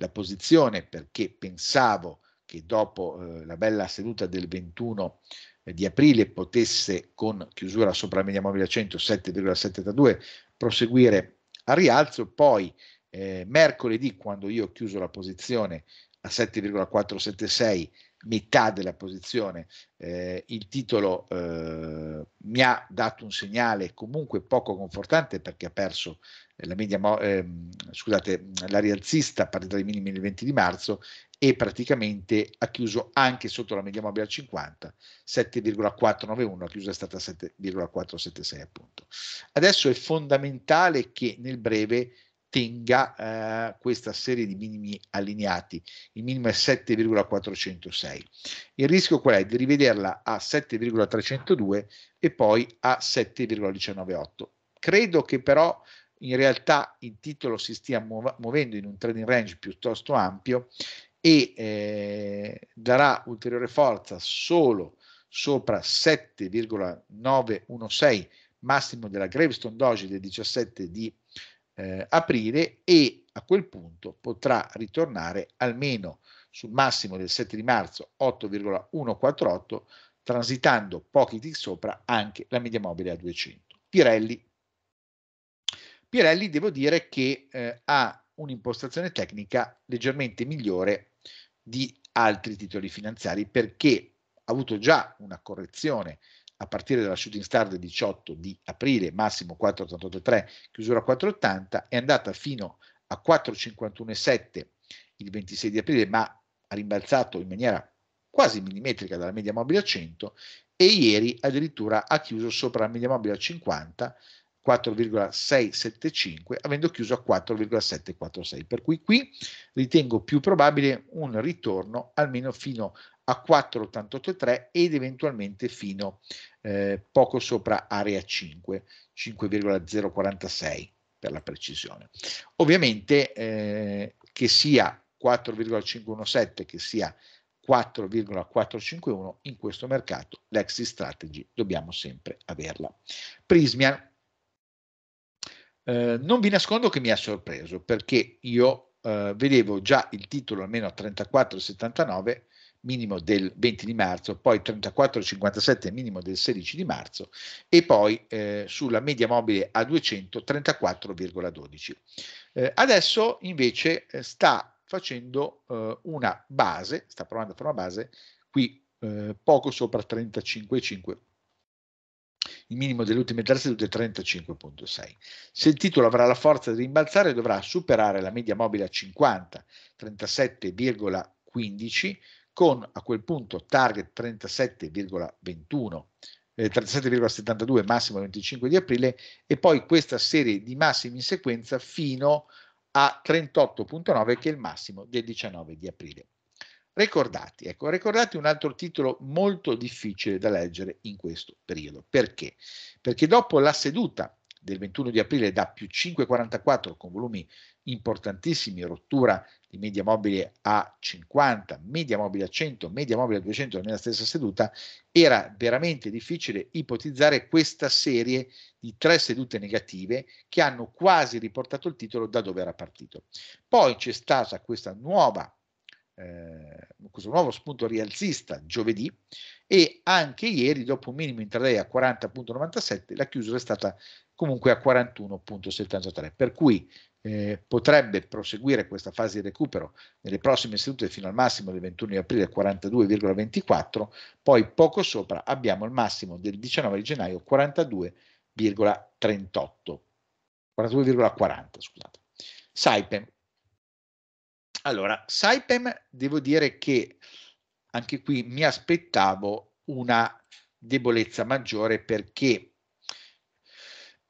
la posizione perché pensavo che dopo eh, la bella seduta del 21 eh, di aprile potesse con chiusura sopra la media mobile a 100 7,72 proseguire a rialzo, poi eh, mercoledì quando io ho chiuso la posizione a 7,476 metà della posizione. Eh, il titolo eh, mi ha dato un segnale comunque poco confortante perché ha perso eh, la, media, ehm, scusate, la rialzista a partire dai minimi del 20 di marzo e praticamente ha chiuso anche sotto la media mobile al 50, 7,491, la chiusa è stata 7,476 appunto. Adesso è fondamentale che nel breve tenga eh, questa serie di minimi allineati. Il minimo è 7,406. Il rischio qual è? Di rivederla a 7,302 e poi a 7,198. Credo che però in realtà il titolo si stia muovendo in un trading range piuttosto ampio e eh, darà ulteriore forza solo sopra 7,916 massimo della Gravestone Doge del 17 di eh, aprire e a quel punto potrà ritornare almeno sul massimo del 7 di marzo 8,148 transitando pochi tick sopra anche la media mobile a 200. Pirelli. Pirelli devo dire che eh, ha un'impostazione tecnica leggermente migliore di altri titoli finanziari perché ha avuto già una correzione a partire dalla shooting star del 18 di aprile, massimo 4,883, chiusura 4,80, è andata fino a 4,517 il 26 di aprile, ma ha rimbalzato in maniera quasi millimetrica dalla media mobile a 100 e ieri addirittura ha chiuso sopra la media mobile a 50, 4,675, avendo chiuso a 4,746. Per cui qui ritengo più probabile un ritorno almeno fino a 4,883 ed eventualmente fino eh, poco sopra area 5, 5,046 per la precisione. Ovviamente eh, che sia 4,517 che sia 4,451 in questo mercato l'exit strategy dobbiamo sempre averla. Prismian eh, non vi nascondo che mi ha sorpreso perché io eh, vedevo già il titolo almeno a 34,79 minimo del 20 di marzo, poi 34,57 minimo del 16 di marzo e poi eh, sulla media mobile a 234,12. Eh, adesso invece eh, sta facendo eh, una base, sta provando a fare una base qui eh, poco sopra 35,5 il minimo delle ultime tre sedute è 35.6. Se il titolo avrà la forza di rimbalzare dovrà superare la media mobile a 50, 37,15 con a quel punto target 37,21 eh, 37,72 massimo 25 di aprile e poi questa serie di massimi in sequenza fino a 38.9 che è il massimo del 19 di aprile. Ricordati, ecco, ricordati un altro titolo molto difficile da leggere in questo periodo. Perché? Perché dopo la seduta del 21 di aprile da più 5,44 con volumi importantissimi, rottura di media mobile a 50, media mobile a 100, media mobile a 200 nella stessa seduta, era veramente difficile ipotizzare questa serie di tre sedute negative che hanno quasi riportato il titolo da dove era partito. Poi c'è stata questa nuova eh, questo nuovo spunto rialzista giovedì e anche ieri dopo un minimo intraday a 40.97 la chiusura è stata comunque a 41.73, per cui eh, potrebbe proseguire questa fase di recupero nelle prossime sedute fino al massimo del 21 di aprile 42,24, poi poco sopra abbiamo il massimo del 19 di gennaio 42,38, 42,40 scusate. Saipem. Allora, Saipem devo dire che anche qui mi aspettavo una debolezza maggiore perché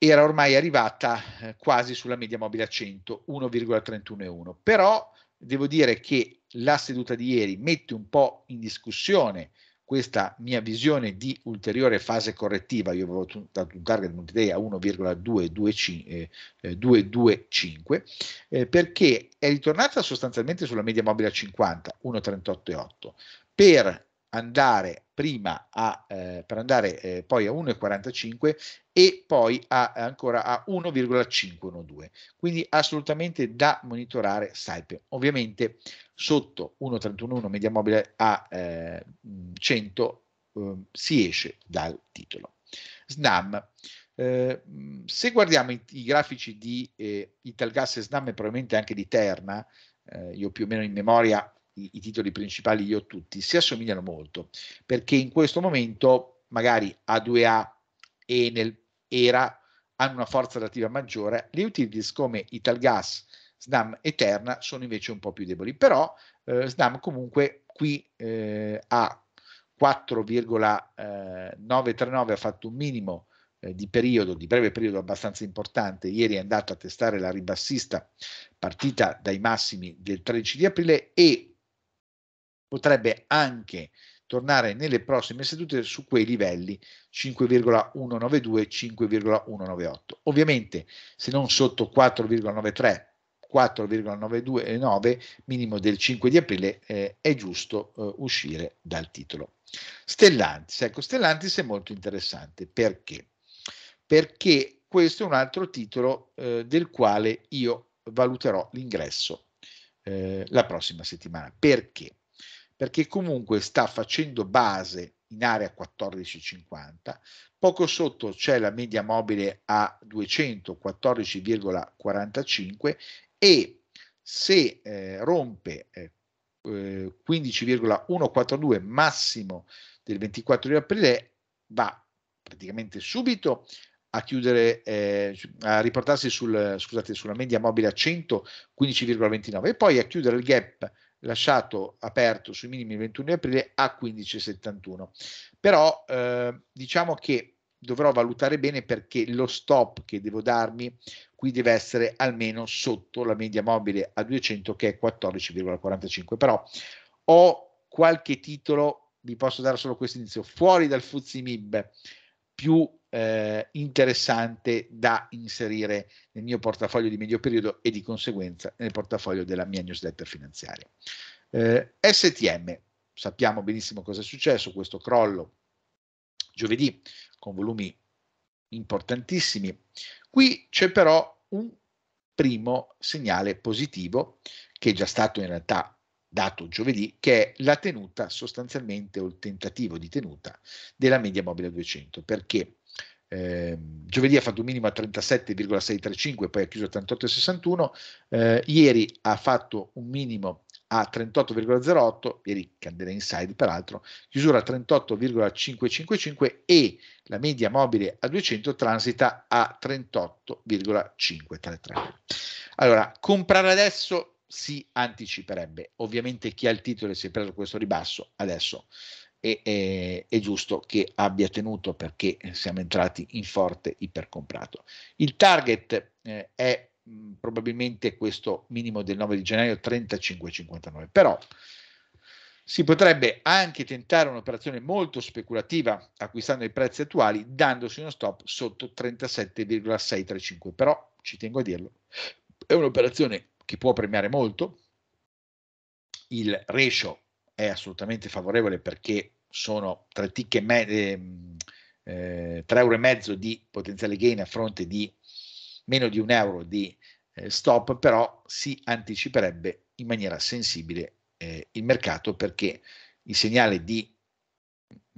era ormai arrivata eh, quasi sulla media mobile a 100, 1,31,1. Però devo dire che la seduta di ieri mette un po' in discussione questa mia visione di ulteriore fase correttiva, io avevo dato un target multiday a 1,225 eh, perché è ritornata sostanzialmente sulla media mobile a 50, 1,388, per andare prima a, eh, per andare eh, poi a 1,45 e poi a, ancora a 1,512. Quindi assolutamente da monitorare Saipe. Ovviamente sotto 1,311 media mobile a eh, 100 ehm, si esce dal titolo. SNAM. Eh, se guardiamo i, i grafici di eh, Italgas e SNAM e probabilmente anche di Terna, eh, io più o meno in memoria i, i titoli principali io tutti, si assomigliano molto, perché in questo momento magari A2A, Enel, Era hanno una forza relativa maggiore, le utilities come Italgas, Snam e Terna sono invece un po' più deboli, però eh, Snam comunque qui eh, ha 4,939 eh, ha fatto un minimo eh, di periodo, di breve periodo abbastanza importante. Ieri è andato a testare la ribassista partita dai massimi del 13 di aprile e potrebbe anche tornare nelle prossime sedute su quei livelli 5,192 5,198 ovviamente se non sotto 4,93 4,929 minimo del 5 di aprile eh, è giusto eh, uscire dal titolo Stellantis ecco Stellantis è molto interessante perché perché questo è un altro titolo eh, del quale io valuterò l'ingresso eh, la prossima settimana perché perché comunque sta facendo base in area 14,50, poco sotto c'è la media mobile a 214,45 e se eh, rompe eh, 15,142 eh, massimo del 24 di aprile va praticamente subito a chiudere eh, a riportarsi sul, scusate, sulla media mobile a 115,29 e poi a chiudere il gap lasciato aperto sui minimi il 21 di aprile a 15,71. Però eh, diciamo che dovrò valutare bene perché lo stop che devo darmi qui deve essere almeno sotto la media mobile a 200 che è 14,45. Però ho qualche titolo, vi posso dare solo questo inizio, fuori dal Fuzzi Mib più eh, interessante da inserire nel mio portafoglio di medio periodo e di conseguenza nel portafoglio della mia newsletter finanziaria. Eh, STM, sappiamo benissimo cosa è successo, questo crollo giovedì con volumi importantissimi. Qui c'è però un primo segnale positivo che è già stato in realtà dato giovedì, che è la tenuta sostanzialmente o il tentativo di tenuta della media mobile 200, perché eh, giovedì ha fatto un minimo a 37,635, poi ha chiuso a 38,61, eh, ieri ha fatto un minimo a 38,08, ieri candela inside peraltro, chiusura a 38,555 e la media mobile a 200 transita a 38,533. Allora, comprare adesso si anticiperebbe. Ovviamente chi ha il titolo e si è preso questo ribasso adesso è, è, è, giusto che abbia tenuto perché siamo entrati in forte ipercomprato. Il target eh, è mh, mm, probabilmente questo minimo del 9 di gennaio 35,59, però si potrebbe anche tentare un'operazione molto speculativa acquistando i prezzi attuali dandosi uno stop sotto 37,635 però ci tengo a dirlo è un'operazione che può premiare molto, il ratio è assolutamente favorevole perché sono tre tick e me- ehm, eh, 3 euro e mezzo di potenziale gain a fronte di meno di un euro di eh, stop, però si anticiperebbe in maniera sensibile eh, il mercato perché il segnale di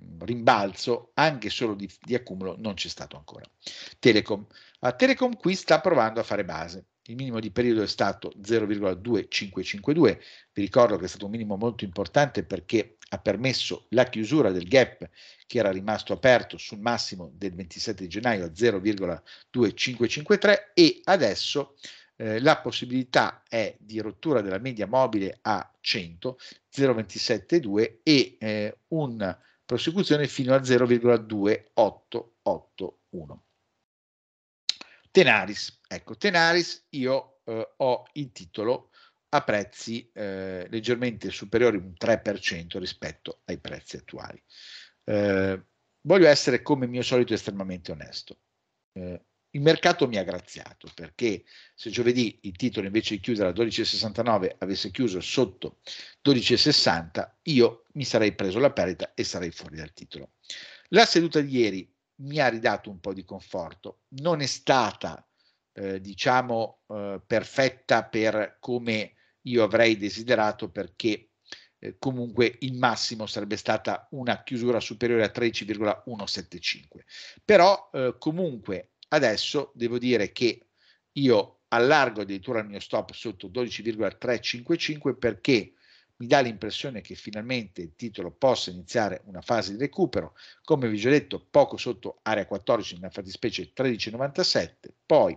mm, rimbalzo, anche solo di, di accumulo, non c'è stato ancora. Telecom. A ah, Telecom qui sta provando a fare base il minimo di periodo è stato 0,2552, vi ricordo che è stato un minimo molto importante perché ha permesso la chiusura del gap che era rimasto aperto sul massimo del 27 gennaio a 0,2553 e adesso eh, la possibilità è di rottura della media mobile a 100, 0,272 e eh, una prosecuzione fino a 0,2881. Tenaris, ecco, Tenaris io eh, ho il titolo a prezzi eh, leggermente superiori un 3% rispetto ai prezzi attuali. Eh, voglio essere come mio solito estremamente onesto. Eh, il mercato mi ha graziato perché se giovedì il titolo invece di chiudere a 12,69 avesse chiuso sotto 12,60 io mi sarei preso la perdita e sarei fuori dal titolo. La seduta di ieri mi ha ridato un po' di conforto. Non è stata, eh, diciamo, eh, perfetta per come io avrei desiderato perché eh, comunque il massimo sarebbe stata una chiusura superiore a 13,175. Però eh, comunque adesso devo dire che io allargo addirittura il mio stop sotto 12,355 perché mi dà l'impressione che finalmente il titolo possa iniziare una fase di recupero, come vi ho già detto, poco sotto area 14, nella fattispecie 13,97, poi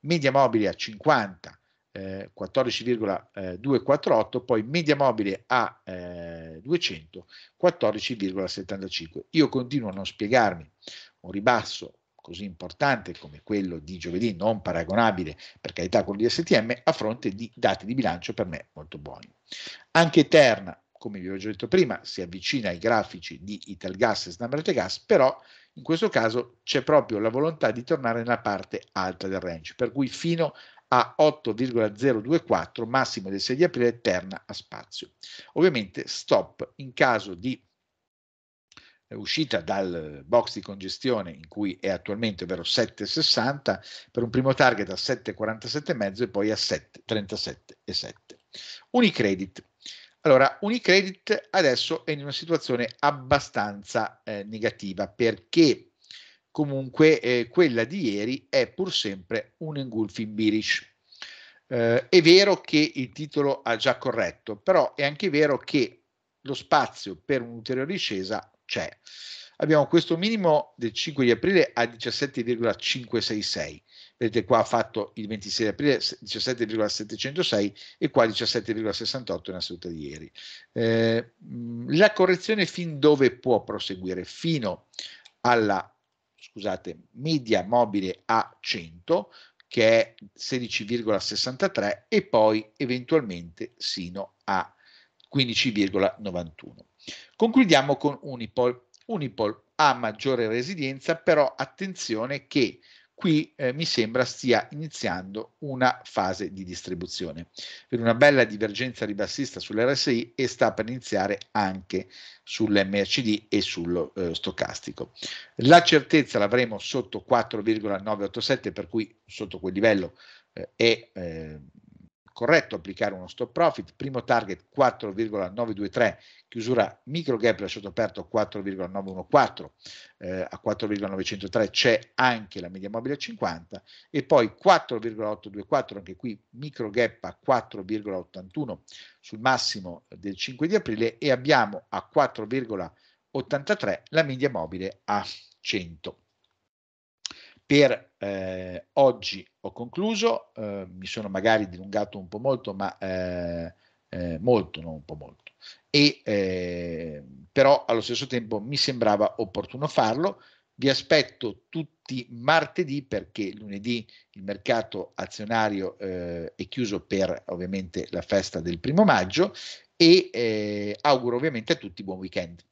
media mobile a 50, eh, 14,248, poi media mobile a eh, 200, 14,75. Io continuo a non spiegarmi un ribasso così importante come quello di giovedì, non paragonabile per carità con STM, a fronte di dati di bilancio per me molto buoni. Anche Eterna, come vi ho già detto prima, si avvicina ai grafici di Italgas e Snambrate Gas, però in questo caso c'è proprio la volontà di tornare nella parte alta del range, per cui fino a 8,024 massimo del 6 di aprile Terna a spazio. Ovviamente stop in caso di uscita dal box di congestione in cui è attualmente, ovvero 7,60, per un primo target a 7,47,5 e poi a 7,37,7. Unicredit. Allora, Unicredit adesso è in una situazione abbastanza eh, negativa perché comunque eh, quella di ieri è pur sempre un engulfing bearish. Eh, è vero che il titolo ha già corretto, però è anche vero che lo spazio per un'ulteriore discesa c'è. Abbiamo questo minimo del 5 di aprile a 17,566. Vedete qua ha fatto il 26 di aprile 17,706 e qua 17,68 nella seduta di ieri. Eh, la correzione fin dove può proseguire? Fino alla scusate, media mobile a 100 che è 16,63 e poi eventualmente sino a 15,91. Concludiamo con Unipol. Unipol ha maggiore resilienza, però attenzione che qui eh, mi sembra stia iniziando una fase di distribuzione. Per una bella divergenza ribassista sull'RSI e sta per iniziare anche sull'MHD e sullo eh, stocastico. La certezza l'avremo sotto 4,987, per cui sotto quel livello eh, è eh, corretto applicare uno stop profit, primo target 4,923, chiusura micro gap lasciato aperto 4,914, eh, a 4,903 c'è anche la media mobile a 50 e poi 4,824, anche qui micro gap a 4,81 sul massimo del 5 di aprile e abbiamo a 4,83 la media mobile a 100. Per eh, oggi ho concluso, eh, mi sono magari dilungato un po' molto, ma eh, eh, molto, non un po' molto. E, eh, però allo stesso tempo mi sembrava opportuno farlo. Vi aspetto tutti martedì perché lunedì il mercato azionario eh, è chiuso per ovviamente la festa del primo maggio e eh, auguro ovviamente a tutti buon weekend.